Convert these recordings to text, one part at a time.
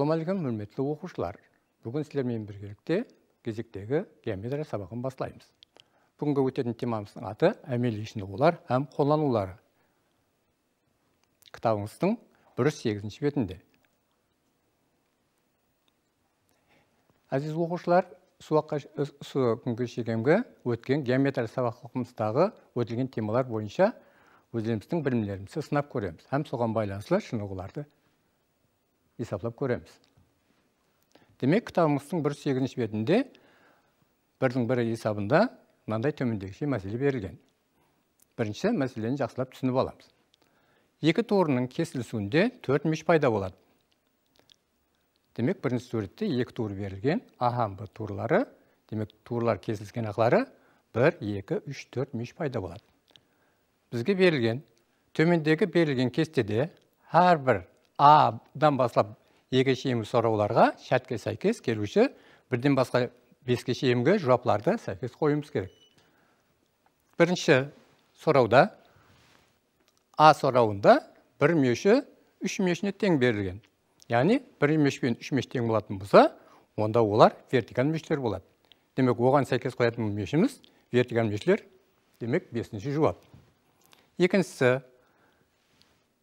алейкум, құрметті оқушылар бүгін сілермен біргелікте кезектегі геометрия сабағын бастаймыз бүгінгі өтетін темамыздың аты әмелі олар һәм қолданулары кітабыңыздың бір сегізінші бетінде әзіз оқушылар күнгі шегемгі өткен геометрия сабағымыздағы өтілген темалар бойынша өзіліміздің білімдерімізді сынап көреміз һәм соған байланысты шынығуларды есаплап көреміз демек кітабымыздың бір сегізінші бетінде бірдің бірі есабында мынандай төмендегіше мәселе берілген бірінші мәселені жақсылап түсініп аламыз екі торының кесілісуінде төрт меш пайда болады демек бірінші суретте екі тур берілген б турлары демек турлар кесіліскен ақлары бір екі үш төрт меш пайда болады бізге берілген төмендегі берілген кестеде бір А дан бастап екі шемі сұрауларға шәтке сәйкес келуші бірден басқа беске шейінгі жауапларды сәйкес қойымыз керек бірінші сұрауда а сұрауында бір меші үш мешіне тең берілген яғни бір меш пен үш меш тең болатын болса онда олар вертикаль мештер болады демек оған сәйкес қоятын мешіміз вертикаль мешілер, демек бесінші жауап екіншісі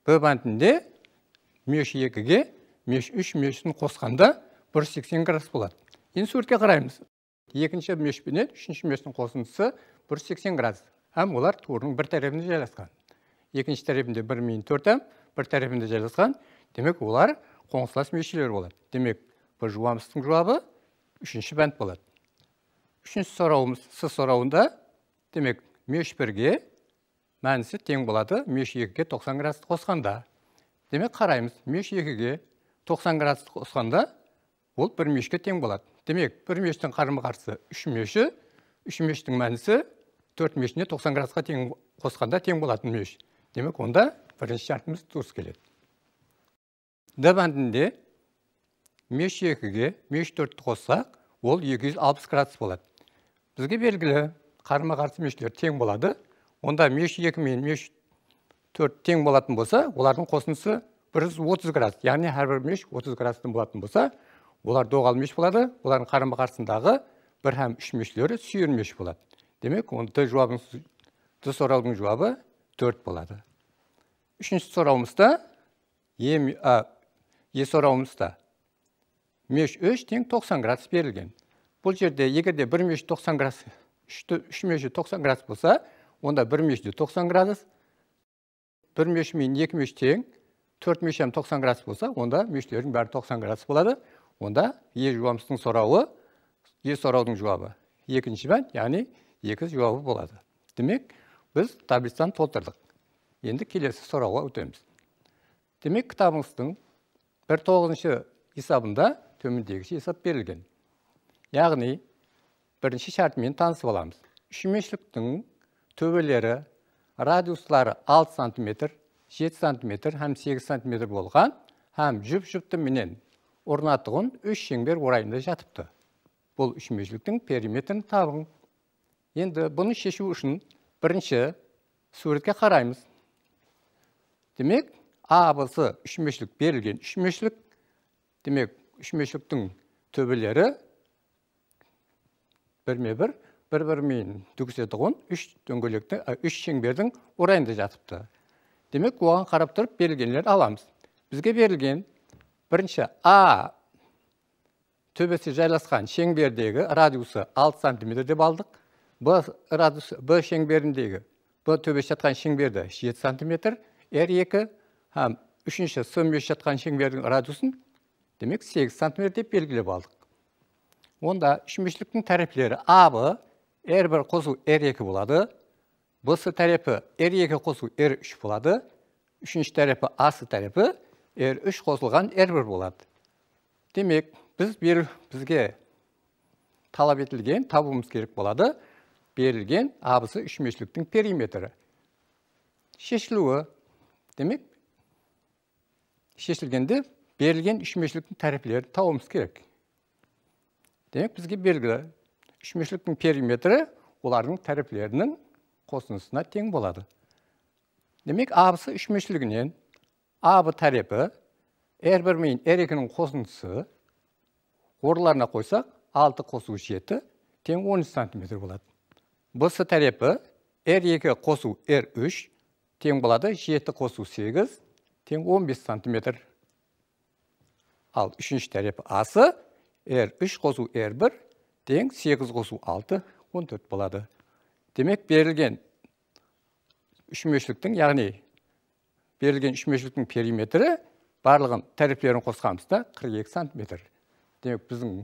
б меш екіге меш үш мешін қосқанда бір сексен градус болады енді суретке қараймыз екінші меш пенен үшінші мештің қосындысы бір сексен градус Әм олар турының бір тарабында жайласқан екінші тарабінде бір мен төрт әм, бір тарабында жайласқан демек олар қоңсылас мешелер болады демек бір жуамыстың жауабы үшінші бәнд болады үшінші сұрауымыз с сұрауында демек меш бірге мәнісі тең болады меш екіге тоқсан градусты қосқанда Демек қараймыз, меш ге 90 градус ұсқанда ол бір мешке тен болады. Демек бір мештің қарымы қарсы 3 меші, 3 мештің мәнісі 4 мешіне 90 градусқа тен қосқанда тен болады меш. Демек онда бірінші жартымыз дұрыс келеді. Дәбәндінде меш 2-ге меш ті қоссақ ол 260 градус болады. Бізге белгілі қарымы қарсы мешлер тен болады. Онда меш 2 мен меш төрт тең болатын болса олардың қосындысы бір жүз отыз градус яғни әрбір меш отыз градустан болатын болса олар доғал меш болады олардың қарама қарсындағы бір һәм үш мешлері сүйір меш болады демек онда жауабыңыз д сұраудың жауабы төрт болады үшінші сұрауымызда е, а, е сұрауымызда меш үш тең тоқсан градус берілген бұл жерде егер де бір меш тоқсан градус үш, меші тоқсан градус болса онда бір меші тоқсан градус бір мүйіш мен екі мүйіш тең төрт мешем 90 градус болса онда мештердің бәрі 90 градус болады онда е жуамыстың сорауы е сұраудың жауабы екінші мән яғни екі жауабы болады демек біз таблицаны толтырдық енді келесі сұрауға өтеміз демек кітабыңыздың бір тоғызыншы есабында төмендегіше есап берілген яғни бірінші шартымен танысып аламыз үшмешіліктің төбелері радиуслары 6 сантиметр 7 сантиметр һәм 8 сантиметр болған һәм жүп-жүпті менен орнатығын үш шеңбер орайында жатыпты бұл үшмешіліктің периметрін табың енді бұны шешу үшін бірінші суретке қараймыз демек а абысы үшмешілік берілген үшмешілік демек үшмешіліктің төбелері бірме бір бір бірімен түгісетұғын үш үш шеңбердің орайында жатыпты демек оған қарап тұрып берілгенлер аламыз бізге берілген бірінші а төбесі жайласқан шеңбердегі радиусы 6 сантиметр деп алдық б шеңберіндегі б төбесі жатқан шеңберді 7 сантиметр р екі әм үшінші с жатқан шеңбердің радиусын демек 8 сантиметр деп белгілеп алдық онда үшмешіліктің А R1 қосу r2 болады Бұсы тәрепі r2 қосу r3 болады үшінші тәрепі асы тәрепі r3 қосылған r1 болады демек біз бір бізге талап етілген табуымыз керек болады берілген абысы үшмешіліктің периметрі шешілуі демек шешілгенде берілген үшмешіліктің тәрепілері табуымыз керек демек бізге белгілі үшмешіліктің периметрі олардың тәріплерінің қосынысына тең болады. Демек, абысы үшмешілігінен абы тәріпі әр r 2 әрекінің қосынысы орыларына қойсақ, 6 қосу 7 тең 13 см болады. Бұсы тәріпі r 2 қосу r 3 тең болады, 7 қосу 8 тең 15 см. Ал үшінші тәріпі асы r 3 қосу әр 1 тең 8 қосу 6, 14 болады. Демек, берілген үшмешіліктің, яғни берілген үшмешіліктің периметрі барлығын тәріптерін қосқамызда 42 сантиметр. Демек, біздің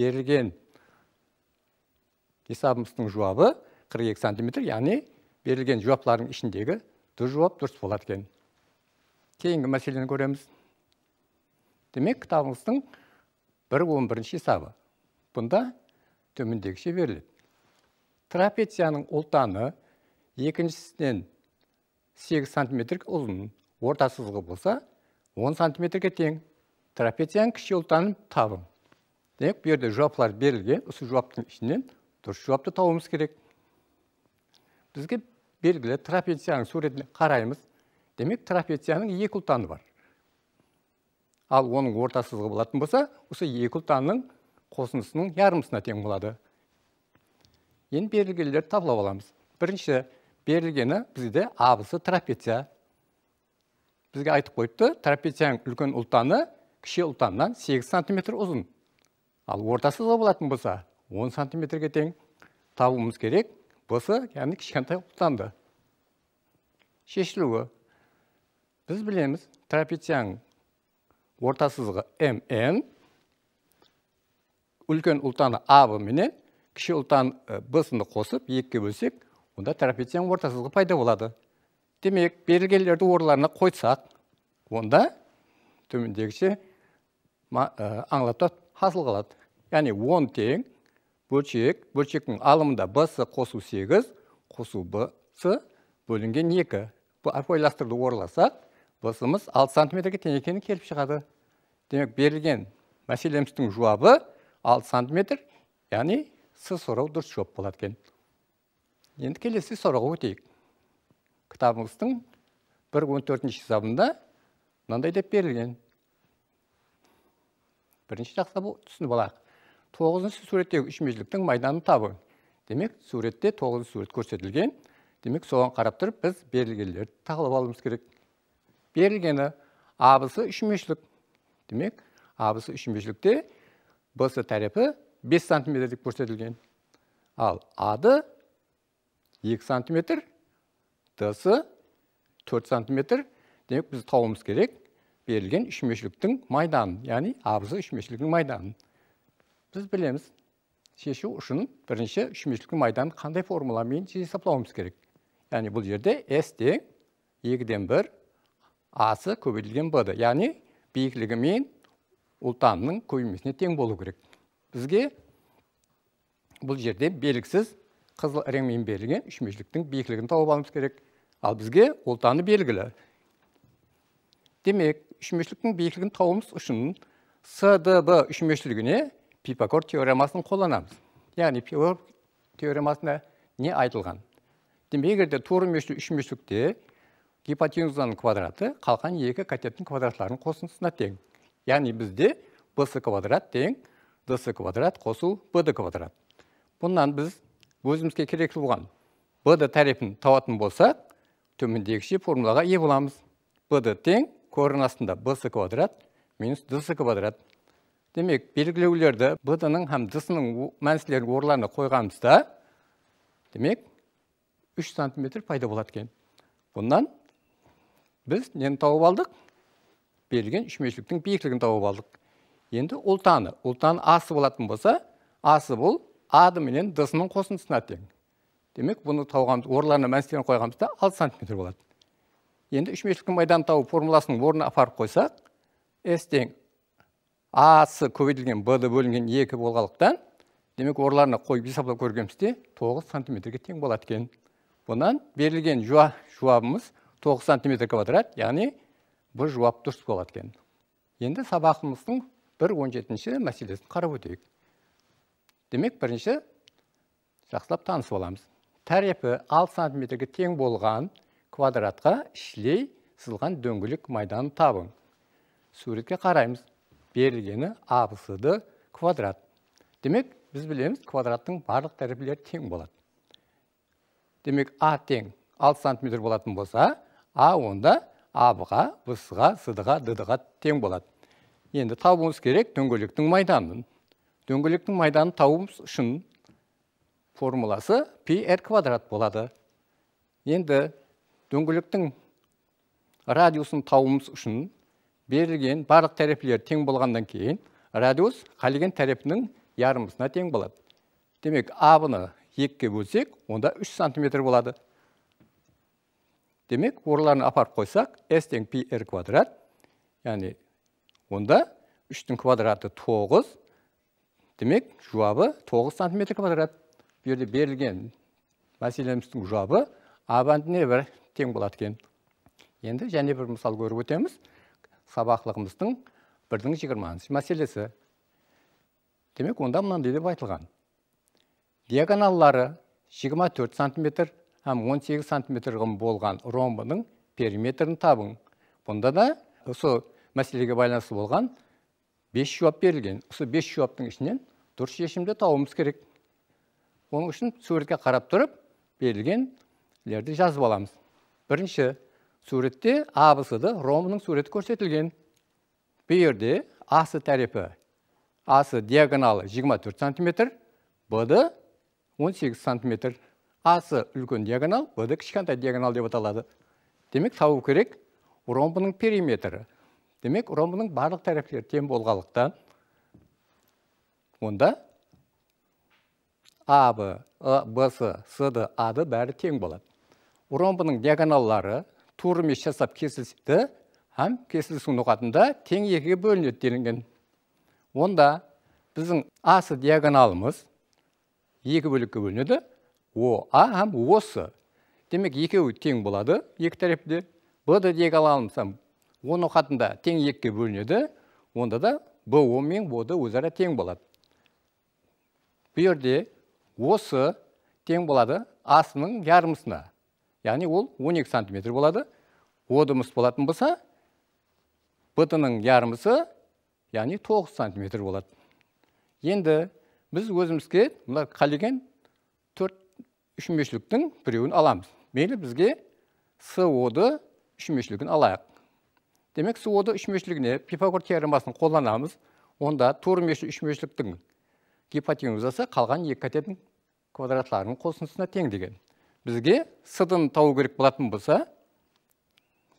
берілген есабымыздың жуабы 42 сантиметр, яғни берілген жауаптардың ішіндегі дұр жуап дұрс болады кен. Кейінгі мәселені көреміз. Демек, кітабымыздың ші есабы бұнда төмендегіше беріледі трапецияның ұлтаны екіншісінен 8 сантиметр ұзын орта болса 10 сантиметрге тең трапецияның кіші ұлтанын табың демек бұл жерде жуаплар берілген осы жуаптың ішінен дұрыс жуапты табуымыз керек бізге белгілі трапецияның суретіне қараймыз демек трапецияның екі ұлтаны бар ал оның орта болатын болса осы екі ұлтанның қосынысының ярымысына тең болады енді берілгендерді табылап аламыз бірінші берілгені бізде абысы трапеция бізге айтып қойыпты трапецияның үлкен ұлтаны кіші ұлтаннан 8 сантиметр ұзын ал ортасы болатын болса 10 сантиметрге тең табуымыз керек бұсы яғни кішкентай ұлтанды шешілуі біз білеміз трапецияның ортасызығы МН үлкен ұлтаны абы менен кіші ұлтан б сынды қосып екіге бөлсек онда трапецияның ортасызығы пайда болады демек берілгендерді орындарына қойсақ онда төмендегіше аңлатып хасыл қалады яғни он тең бөлшек бөлшектің алымында с қосу сегіз қосу с бөлінген екі ойластыруды орыласақ бсымыз алты сантиметрге тең екені келіп шығады демек берілген мәселеміздің жауабы 6 сантиметр яғни с сұрау дұрыс жоп болады екен енді келесі сұрауға өтейік кітабымыздың бір он төртінші сабында деп берілген бірінші жақта түсініп 9 тоғызыншы суреттегі үшмезіліктің майданын табы. демек суретте 9-ші сурет көрсетілген демек соған қарап тұрып біз берілгендерді тағылып алуымыз керек берілгені абысы үшмешілік демек абысы үшмешілікте BS тәрепі 5 сантиметрлік көрсетілген. Ал ады 2 сантиметр, дұсы 4 сантиметр. Демек, біз тауымыз керек берілген үшмешіліктің майданын, яғни абзы үшімешіліктің майданын. Біз білеміз, шешу үшін бірінші үшімешіліктің майданын қандай формуламен есептауымыз керек. Яғни бұл жерде S тең 2-ден 1, асы көбейтілген б яғни биіктігімен ұлтанның көбеймесіне тең болу керек бізге бұл жерде белгісіз қызыл реңмен берілген үшмешіліктің бейкілігін тауып алуымыз керек ал бізге ұлтаны белгілі демек үшмешіліктің бейкілігін тауымыз үшін сдб үшмешілігіне Пипакор теоремасын қолданамыз яғни Пипакор теоремасына не айтылған демек егерде туыр үшмешілікте гипотенузаның квадраты қалқан екі катеттің квадраттарының қосындысына тең яғни бізде бс квадрат тең дс квадрат қосу бд квадрат бұнан біз өзімізге керек болған бд тарифін табатын болсақ төмендегіше формулаға ие боламыз бд тең корын астында квадрат минус дс квадрат демек белгілеулерді бд ның һәм дс ның мәнісілерін қойғанымызда демек 3 сантиметр пайда болады екен бұнан біз нені тауып алдық берілген үшмешіліктің биіктігін тауып алдық енді ұлтаны ұлтан асы болатын болса асы бұл ады менен дсының қосындысына тең демек бұны тауғанды орларына мәністерін қойғамызда 6 сантиметр болады енді үшмешіліктің майданын тауы формуласының орнына апарып қойсақ с тең асы көбейтілген бұды бөлінген екі болғандықтан демек орларына қойып есаплап көргемізде 9 сантиметрге тең болады екен бұнан берілген жуа, жуабымыз 9 сантиметр квадрат яғни бұл жауап дұрыс болады екен енді сабағымыздың бір он жетінші мәселесін қарап өтейік демек бірінші жақсылап танысып аламыз тәрепі алты сантиметрге тең болған квадратқа шілей сызылған дөңгелек майдан табын. суретке қараймыз берілгені абсд квадрат демек біз білеміз квадраттың барлық тәрепілері тең болады демек а тең 6 сантиметр болатын болса а онда абыға бұсыға, сыдыға дыдыға тең болады енді табуымыз керек дөңгелектің майданын дөңгелектің майданын табуымыз үшін формуласы пи квадрат болады енді дөңгелектің радиусын табуымыз үшін берілген барлық тәрепілер тең болғандан кейін радиус қалеген тәрепінің ярымысына тең болады демек абыны екке бөлсек онда 3 сантиметр болады демек орларын апарып қойсақ s тен пи квадрат яғни онда 3-тің квадраты 9, демек жауабы 9 сантиметр квадрат бұл берілген мәселеміздің жауабы а бәндіне бір тең болады екен енді және бір мысал көріп өтеміз сабақлығымыздың бірдің жиырмасыншы мәселесі демек онда мұнан деп айтылған диагоналлары 24 сантиметр Әм 18 сантиметр болған ромбының периметрін табың. Бұнда да осы мәселеге байланысты болған 5 жауап берілген. ұсы 5 жауаптың ішінен дұрыс шешімді тауымыз керек. Оның үшін суретке қарап тұрып, берілгенлерді жазып аламыз. Бірінші, суретте абысыды ромбының суреті көрсетілген. Бұл асы тәрепі, асы диагоналы 24 сантиметр, бұды 18 сантиметр асы үлкен диагонал өді кішкентай диагонал деп аталады демек табу керек ромбының периметрі демек ромбының барлық тараптері тең болғандықтан онда аб э, бс сд ад бәрі тең болады ромбының диагоналлары тур емес жасап кесілді һәм кесілісу нұқатында тең екіге бөлінеді делінген онда біздің асы диагоналымыз екі бөлікке бөлінеді о а һәм осы демек екеуі тең болады екі тарапте б да дегі аламыз оны қатында тең екіге бөлінеді онда да б о мен о өзара тең болады бұл жерде осы тең болады асының ярымысына яғни ол 12 сантиметр болады о дымыс болатын болса бытының ярымысы яғни 9 сантиметр болады енді біз өзімізге мына қалеген үшінбешіліктің біреуін аламыз мейлі бізге СО-ды үшінбешілігін алайық демек СО-ды үшінбешілігіне пифагор теоремасын қолданамыз онда турмеші үшінбешіліктің гипотенузасы қалған екі катетің квадратларының қосындысына тең деген бізге с ды табу керек болатын болса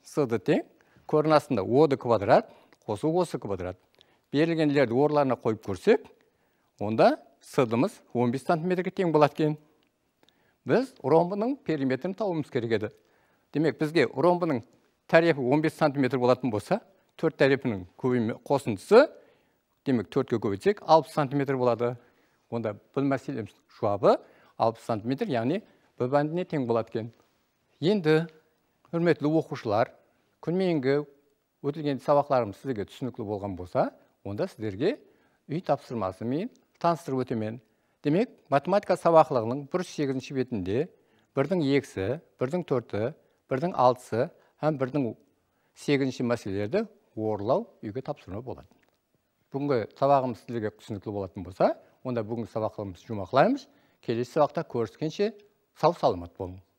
с ды тең көрінасында о ды квадрат қосу осы квадрат берілгенлерді орларына қойып көрсек онда с дымыз 15 сантиметрге тең болады екен біз ромбының периметрін табуымыз керек еді демек бізге ромбының тәрепі 15 сантиметр болатын болса төрт көбейме қосындысы демек төртке көбейтсек 60 сантиметр болады онда бұл мәселеміз жауабы 60 сантиметр яғни б бәндіне тең болады екен енді құрметті оқушылар күнменгі өтілген сабақларымыз сіздерге түсінікті болған болса онда сіздерге үй тапсырмасымен таныстырып өтемін демек математика сабақлығының бір жүз сегізінші бетінде бірдің екісі бірдің төрті бірдің алтысы һәм бірдің сегізінші мәселелерді орылау үйге тапсырма болады. бүгінгі сабағымыз сіздерге түсінікті болатын болса онда бүгінгі сабақылымыз жұмақылаймыз, келесі сабақта көріскенше сау саламат болыңыз